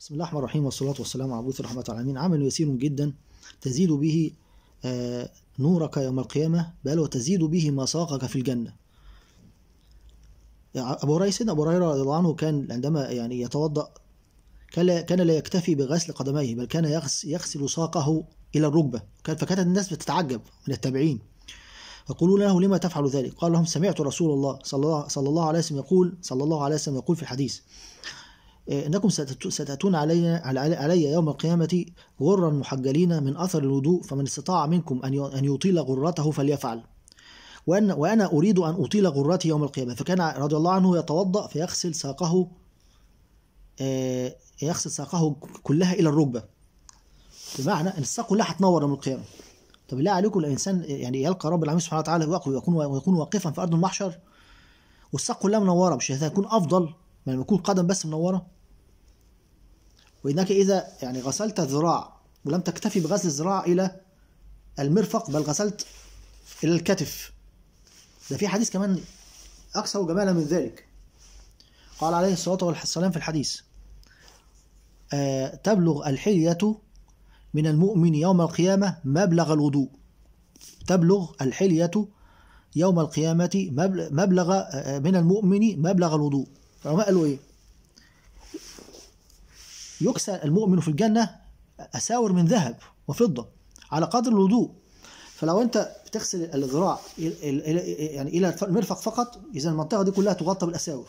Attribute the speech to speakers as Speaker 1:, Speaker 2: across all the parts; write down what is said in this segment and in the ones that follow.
Speaker 1: بسم الله الرحمن الرحيم والصلاة والسلام على عبوث رحمة العالمين عمل يسير جدا تزيد به آه، نورك يوم القيامة بل وتزيد به مساقك في الجنة أبو هريرة سيدنا أبو هريرة رضي الله عنه كان عندما يعني يتوضأ كان لا يكتفي بغسل قدميه بل كان يغسل ساقه إلى الركبة فكانت الناس بتتعجب من التابعين يقولون له لما تفعل ذلك قال لهم سمعت رسول الله صلى الله, صلى الله عليه وسلم يقول صلى الله عليه وسلم يقول في الحديث آه، إنكم ستأتون علي, علي يوم القيامة غرا محجلين من أثر الوضوء فمن استطاع منكم أن يطيل غرته فليفعل وأن وأنا أريد أن أطيل غرتي يوم القيامة فكان رضي الله عنه يتوضأ فيغسل ساقه آه، يغسل ساقه كلها إلى الركبة بمعنى أن الساق كلها هتنور يوم القيامة طب بالله عليكم الإنسان يعني يلقى رب العالمين سبحانه وتعالى ويكون ويكون واقفا في أرض المحشر والساق كلها منورة مش هيكون أفضل ما يكون قدم بس منورة وإنك إذا يعني غسلت الذراع ولم تكتفي بغسل الذراع إلى المرفق بل غسلت إلى الكتف ده في حديث كمان أكثر جمالا من ذلك قال عليه الصلاة والسلام في الحديث آه، تبلغ الحلية من المؤمن يوم القيامة مبلغ الوضوء تبلغ الحلية يوم القيامة مبلغ آه، من المؤمن مبلغ الوضوء فما قالوا إيه يكسى المؤمن في الجنة أساور من ذهب وفضة على قدر الوضوء فلو أنت بتغسل الذراع يعني إلى المرفق فقط إذا المنطقة دي كلها تغطى بالأساور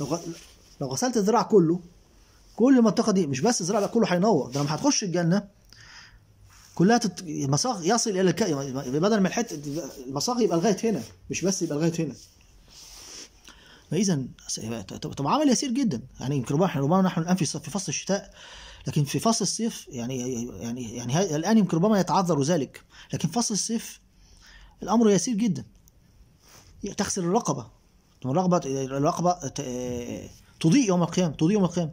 Speaker 1: لو لو غسلت الذراع كله كل المنطقة دي مش بس الذراع كله هينور ده لما هتخش الجنة كلها تت... المساق يصل الى الك... بدل ما الحته المساق يبقى لغايه هنا مش بس يبقى لغايه هنا فاذا طبعا عمل يسير جدا يعني يمكن ربما نحن الان في فصل الشتاء لكن في فصل الصيف يعني يعني يعني الان يمكن ربما يتعذر ذلك لكن فصل الصيف الامر يسير جدا تغسل الرقبه الرقبه الرقبه تضيء يوم القيامه تضيء يوم القيامه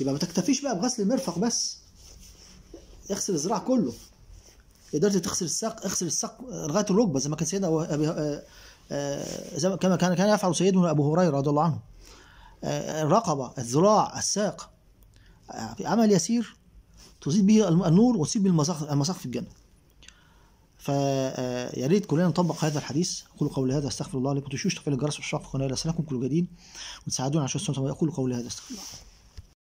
Speaker 1: يبقى ما تكتفيش بقى بغسل المرفق بس اغسل الذراع كله قدرت تغسل الساق اغسل الساق لغايه الركبه زي ما كان سيدنا ابي آه، كما كان كان يفعل سيدنا أبو هريرة رضي الله عنه آه، الرقبة الذراع الساق آه، عمل يسير تزيد به النور وتسيب به المساق في الجنة فيا ريت كلنا نطبق هذا الحديث اقول قولي هذا استغفر الله لكم تشوش تفعيل الجرس والشفق ونال لكم كل جديد وتساعدون عشان اقول قولي هذا استغفر الله